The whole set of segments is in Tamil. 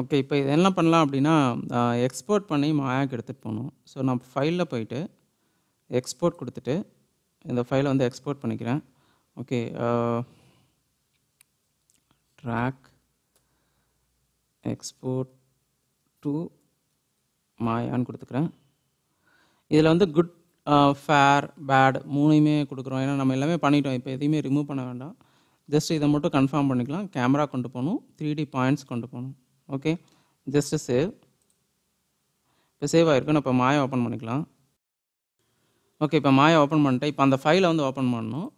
ஓகே இப்போ இது என்ன பண்ணலாம் அப்படின்னா எக்ஸ்போர்ட் பண்ணி மாயாக்கு எடுத்துகிட்டு போகணும் ஸோ நான் ஃபைலில் போயிட்டு எக்ஸ்போர்ட் கொடுத்துட்டு இந்த ஃபைலை வந்து எக்ஸ்போர்ட் பண்ணிக்கிறேன் ஓகே ட்ராக் எக்ஸ்போர்ட் டு மாயான்னு கொடுத்துக்கிறேன் இதில் வந்து குட் ஃபேர் பேட் மூணையுமே கொடுக்குறோம் ஏன்னா நம்ம எல்லாமே பண்ணிட்டோம் இப்போ எதையுமே ரிமூவ் பண்ண வேண்டாம் ஜஸ்ட் இதை மட்டும் கன்ஃபார்ம் பண்ணிக்கலாம் கேமரா கொண்டு போகணும் த்ரீ டி பாயிண்ட்ஸ் கொண்டு போகணும் ஓகே ஜஸ்ட்டு சேவ் இப்போ சேவ் ஆகிருக்கு நான் இப்போ மாயை ஓப்பன் பண்ணிக்கலாம் ஓகே இப்போ மாயை ஓப்பன் பண்ணிட்டேன் இப்போ அந்த ஃபைலை வந்து ஓப்பன் பண்ணணும்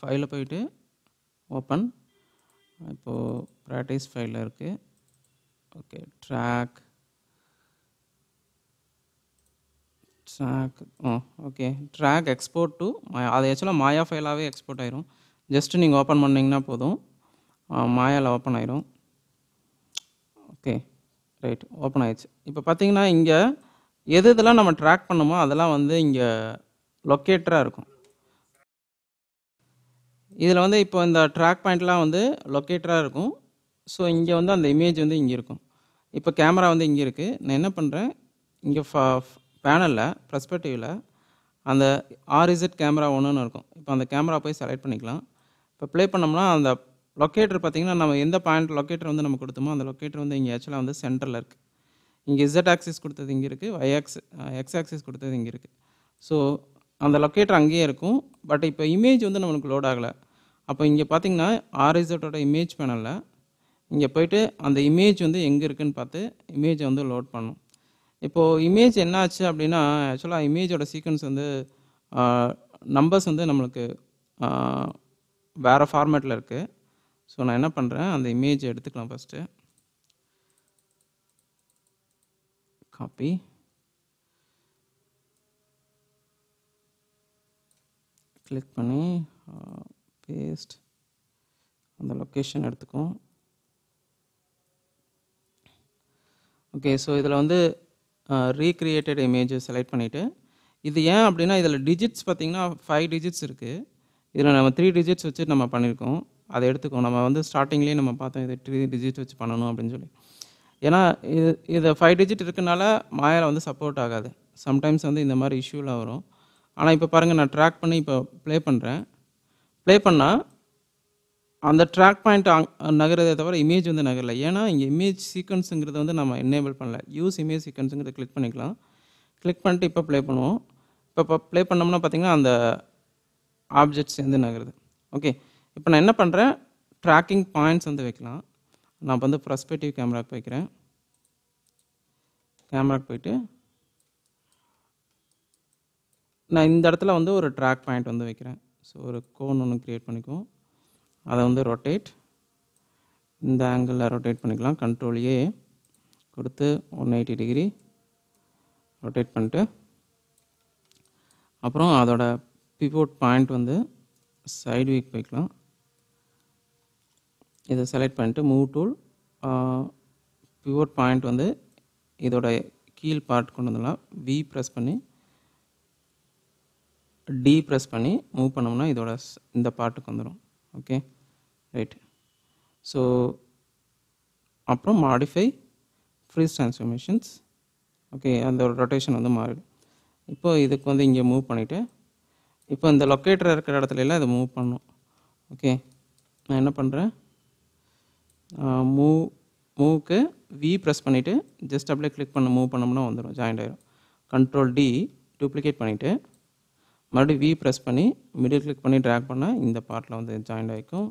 ஃபைலில் போயிட்டு ஓப்பன் இப்போது ப்ராக்டிஸ் ஃபைலில் இருக்குது okay track track okay track export to Maya அது ஆக்சுவலாக மாயா ஃபைலாகவே எக்ஸ்போர்ட் ஆயிரும் ஜஸ்ட்டு நீங்கள் ஓப்பன் பண்ணிங்கன்னா போதும் மாயாவில் ஓப்பன் ஆயிரும் ஓகே ரைட் ஓப்பன் ஆயிடுச்சு இப்போ பார்த்தீங்கன்னா இங்கே எது இதெல்லாம் நம்ம ட்ராக் பண்ணுமோ அதெல்லாம் வந்து இங்கே லொக்கேட்டராக இருக்கும் இதில் வந்து இப்போ இந்த ட்ராக் பாயிண்ட்லாம் வந்து லொக்கேட்டராக இருக்கும் ஸோ இங்கே வந்து அந்த இமேஜ் வந்து இங்கே இருக்கும் இப்போ கேமரா வந்து இங்கே இருக்குது நான் என்ன பண்ணுறேன் இங்கே பேனலில் ப்ரெஸ்பெக்டிவில் அந்த ஆர்இசட் கேமரா ஒன்றுன்னு இருக்கும் இப்போ அந்த கேமரா போய் செலக்ட் பண்ணிக்கலாம் இப்போ ப்ளே பண்ணோம்னா அந்த லொக்கேட்டர் பார்த்திங்கன்னா நம்ம எந்த பாயிண்ட் லொக்கேட்டர் வந்து நம்ம கொடுத்தோமோ அந்த லொக்கேட்டர் வந்து இங்கே ஆக்சுவலாக வந்து சென்டரில் இருக்குது இங்கே இசட் ஆக்சிஸ் கொடுத்தது இங்கே இருக்குது Y axis X uh, axis கொடுத்தது இங்கே இருக்குது ஸோ அந்த லொக்கேட்டர் அங்கேயே இருக்கும் பட் இப்போ இமேஜ் வந்து நம்மளுக்கு லோட் ஆகலை அப்போ இங்கே பார்த்தீங்கன்னா இசட்டோட இமேஜ் பேனலில் இங்கே போயிட்டு அந்த இமேஜ் வந்து எங்கே இருக்குதுன்னு பார்த்து இமேஜை வந்து லோட் பண்ணும் இப்போது இமேஜ் என்ன ஆச்சு அப்படின்னா ஆக்சுவலாக இமேஜோட சீக்வன்ஸ் வந்து நம்பர்ஸ் uh, வந்து நம்மளுக்கு uh, வேறு ஃபார்மேட்டில் இருக்குது ஸோ நான் என்ன பண்ணுறேன் அந்த இமேஜ் எடுத்துக்கலாம் ஃபஸ்ட்டு காப்பி கிளிக் பண்ணி பேஸ்ட் அந்த லொக்கேஷன் எடுத்துக்கும் ஓகே ஸோ இதில் வந்து ரீக்ரியேட்டட் இமேஜ் செலக்ட் பண்ணிவிட்டு இது ஏன் அப்படின்னா இதில் டிஜிட்ஸ் பார்த்திங்கன்னா ஃபைவ் டிஜிட்ஸ் இருக்குது இதில் நம்ம த்ரீ டிஜிட்ஸ் வச்சு நம்ம பண்ணியிருக்கோம் அதை எடுத்துக்கோ நம்ம வந்து ஸ்டார்டிங்லேயே நம்ம பார்த்தோம் இது த்ரீ டிஜிட் வச்சு பண்ணணும் அப்படின்னு சொல்லி ஏன்னா இது இது ஃபைவ் டிஜிட் இருக்கனால மாயாவில் வந்து சப்போர்ட் ஆகாது சம்டைம்ஸ் வந்து இந்த மாதிரி இஷ்யூலாம் வரும் ஆனால் இப்போ பாருங்கள் நான் ட்ராக் பண்ணி இப்போ ப்ளே பண்ணுறேன் ப்ளே பண்ணால் அந்த ட்ராக் பாயிண்ட் நகரதை தவிர இமேஜ் வந்து நகரல ஏன்னா இங்கே இமேஜ் சீக்வன்ஸுங்கிறத வந்து நம்ம என்னேபிள் பண்ணல யூஸ் இமேஜ் சீக்வன்ஸுங்கிறத கிளிக் பண்ணிக்கலாம் கிளிக் பண்ணிட்டு இப்போ ப்ளே பண்ணுவோம் இப்போ ப்ளே பண்ணோம்னா பார்த்திங்கன்னா அந்த ஆப்ஜெக்ட்ஸ் வந்து நகருது ஓகே இப்போ நான் என்ன பண்ணுறேன் ட்ராக்கிங் பாயிண்ட்ஸ் வந்து வைக்கலாம் நான் வந்து ப்ரஸ்பெக்டிவ் கேமராவுக்கு வைக்கிறேன் கேமராவுக்கு போயிட்டு நான் இந்த இடத்துல வந்து ஒரு ட்ராக் பாயிண்ட் வந்து வைக்கிறேன் ஸோ ஒரு கோன் ஒன்று க்ரியேட் பண்ணிக்குவோம் அதை வந்து ரொட்டேட் இந்த ஆங்கிளில் ரொட்டேட் பண்ணிக்கலாம் ஏ கொடுத்து ஒன் எயிட்டி டிகிரி ரொட்டேட் பண்ணிட்டு அப்புறம் அதோட பிவோட் பாயிண்ட் வந்து சைடு வீக் போய்க்கலாம் இதை செலக்ட் பண்ணிட்டு மூவ் டூல் பியூர் பாயிண்ட் வந்து இதோட கீழ் பார்ட் கொண்டு வந்துடலாம் வி ப்ரெஸ் பண்ணி டி ப்ரெஸ் பண்ணி மூவ் பண்ணோம்னா இதோட இந்த பார்ட்டுக்கு வந்துடும் ஓகே ரைட் ஸோ அப்புறம் மாடிஃபை ஃப்ரீஸ் ட்ரான்ஸ்ஃபர்மேஷன்ஸ் ஓகே அந்த ரொட்டேஷன் வந்து மாறிடும் இப்போது இதுக்கு வந்து இங்கே மூவ் பண்ணிவிட்டு இப்போ இந்த லொக்கேட்டர் இருக்கிற இடத்துல எல்லாம் இதை மூவ் பண்ணும் ஓகே நான் என்ன பண்ணுறேன் மூவ் மூவுக்கு வி ப்ரெஸ் பண்ணிவிட்டு ஜஸ்ட் அப்படியே கிளிக் பண்ண மூவ் பண்ணோம்னா வந்துடும் ஜாயின்ட் ஆகிடும் கண்ட்ரோல் டி டூப்ளிகேட் பண்ணிவிட்டு மறுபடியும் வி ப்ரெஸ் பண்ணி மிடில் கிளிக் பண்ணி ட்ராக் பண்ணால் இந்த பார்ட்டில் வந்து ஜாயின்ட் ஆகிக்கும்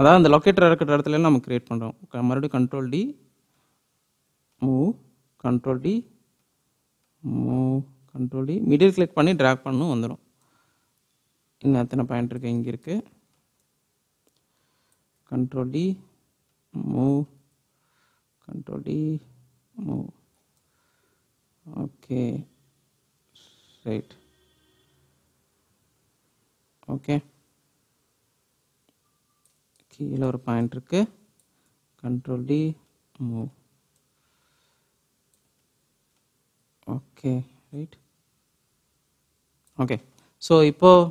அதாவது அந்த லொக்கேட்டர் இருக்கிற இடத்துல நம்ம க்ரியேட் பண்ணுறோம் மறுபடியும் control D move control D move control D middle click பண்ணி ட்ராக் பண்ணும் வந்துடும் இன்னும் அத்தனை பாயிண்ட் இருக்குது இங்கே இருக்குது control D move control D move okay right okay கீழே ஒரு பாயிண்ட் இருக்கு control D move okay right okay so இப்போது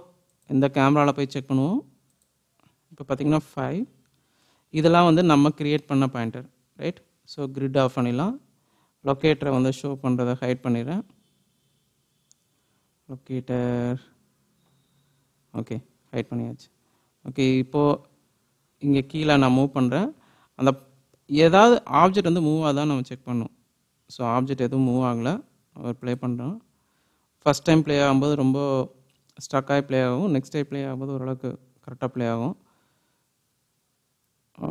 இந்த கேமராவில் போய் செக் பண்ணுவோம் இப்போ பார்த்தீங்கன்னா ஃபைவ் இதெல்லாம் வந்து நம்ம க்ரியேட் பண்ண pointer right so grid off பண்ணிடலாம் லொக்கேட்டரை வந்து ஷோ பண்ணுறதை ஹைட் பண்ணிடுறேன் லொக்கேட்டர் ஓகே ஹைட் பண்ணியாச்சு ஓகே இப்போது இங்கே கீழே நான் மூவ் பண்ணுறேன் அந்த ஏதாவது ஆப்ஜெக்ட் வந்து மூவ் ஆதான் நம்ம செக் பண்ணோம் ஸோ ஆப்ஜெக்ட் எதுவும் மூவ் ஆகலை அவர் ப்ளே பண்ணுறோம் ஃபஸ்ட் டைம் ப்ளே ஆகும்போது ரொம்ப ஸ்டக்காகி ப்ளே ஆகும் நெக்ஸ்ட் டைம் ப்ளே ஆகும்போது ஓரளவுக்கு கரெக்டாக ப்ளே ஆகும்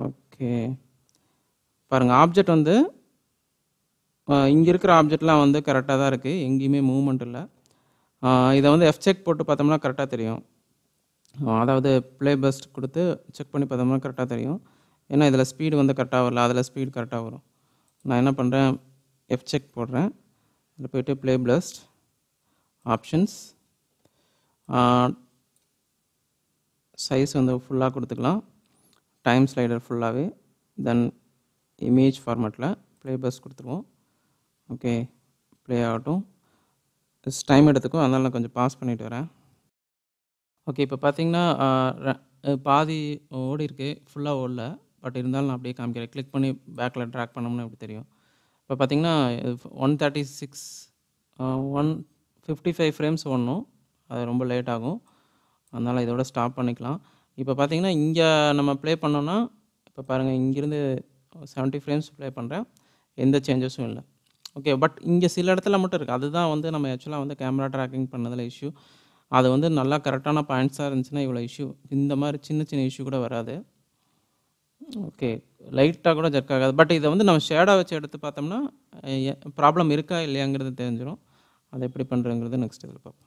ஓகே பாருங்கள் ஆப்ஜெக்ட் வந்து இங்கே இருக்கிற ஆப்ஜெக்ட்லாம் வந்து கரெக்டாக தான் இருக்குது எங்கேயுமே மூவ்மெண்ட் இல்லை இதை வந்து எஃப் செக் போட்டு பார்த்தோம்னா கரெக்டாக தெரியும் அதாவது ப்ளே பெஸ்ட் கொடுத்து செக் பண்ணி பார்த்தோம்னா கரெக்டாக தெரியும் ஏன்னா இதில் ஸ்பீடு வந்து கரெக்டாக வரல அதில் ஸ்பீடு கரெக்டாக வரும் நான் என்ன பண்ணுறேன் எஃப் செக் போடுறேன் அதில் போய்ட்டு ப்ளே பிளஸ்ட் ஆப்ஷன்ஸ் சைஸ் வந்து ஃபுல்லாக கொடுத்துக்கலாம் டைம் ஸ்லைடர் ஃபுல்லாகவே தென் இமேஜ் ஃபார்மேட்டில் ப்ளே பஸ் கொடுத்துருவோம் ஓகே ப்ளே ஆகட்டும் டைம் எடுத்துக்கும் அதனால் நான் கொஞ்சம் பாஸ் பண்ணிட்டு வரேன் ஓகே இப்போ பார்த்தீங்கன்னா பாதி ஓடி இருக்குது ஃபுல்லாக ஓடல பட் இருந்தாலும் நான் அப்படியே காமிக்கிறேன் கிளிக் பண்ணி பேக்கில் ட்ராக் பண்ணோம்னா எப்படி தெரியும் இப்போ பார்த்தீங்கன்னா one thirty six one fifty five frames ஒன்றும் அது ரொம்ப லேட் ஆகும் அதனால் இதோட ஸ்டாப் பண்ணிக்கலாம் இப்போ பார்த்தீங்கன்னா இங்கே நம்ம ப்ளே பண்ணோன்னா இப்போ பாருங்கள் இங்கேருந்து செவன்ட்டி ஃப்ரேம்ஸ் ப்ளே பண்ணுறேன் எந்த சேஞ்சஸும் இல்லை ஓகே பட் இங்கே சில இடத்துல மட்டும் இருக்குது அதுதான் வந்து நம்ம ஆக்சுவலாக வந்து கேமரா ட்ராக்கிங் பண்ணதில் இஷ்யூ அது வந்து நல்லா கரெக்டான பாயிண்ட்ஸாக இருந்துச்சுன்னா இவ்வளோ இஷ்யூ இந்த மாதிரி சின்ன சின்ன இஷ்யூ கூட வராது ஓகே லைட்டாக கூட ஜர்க் ஆகாது பட் இதை வந்து நம்ம ஷேடாக வச்சு எடுத்து பார்த்தோம்னா ப்ராப்ளம் இருக்கா இல்லையாங்கிறது தெரிஞ்சிடும் அதை எப்படி பண்ணுறேங்கிறது நெக்ஸ்ட் இதில் பார்ப்போம்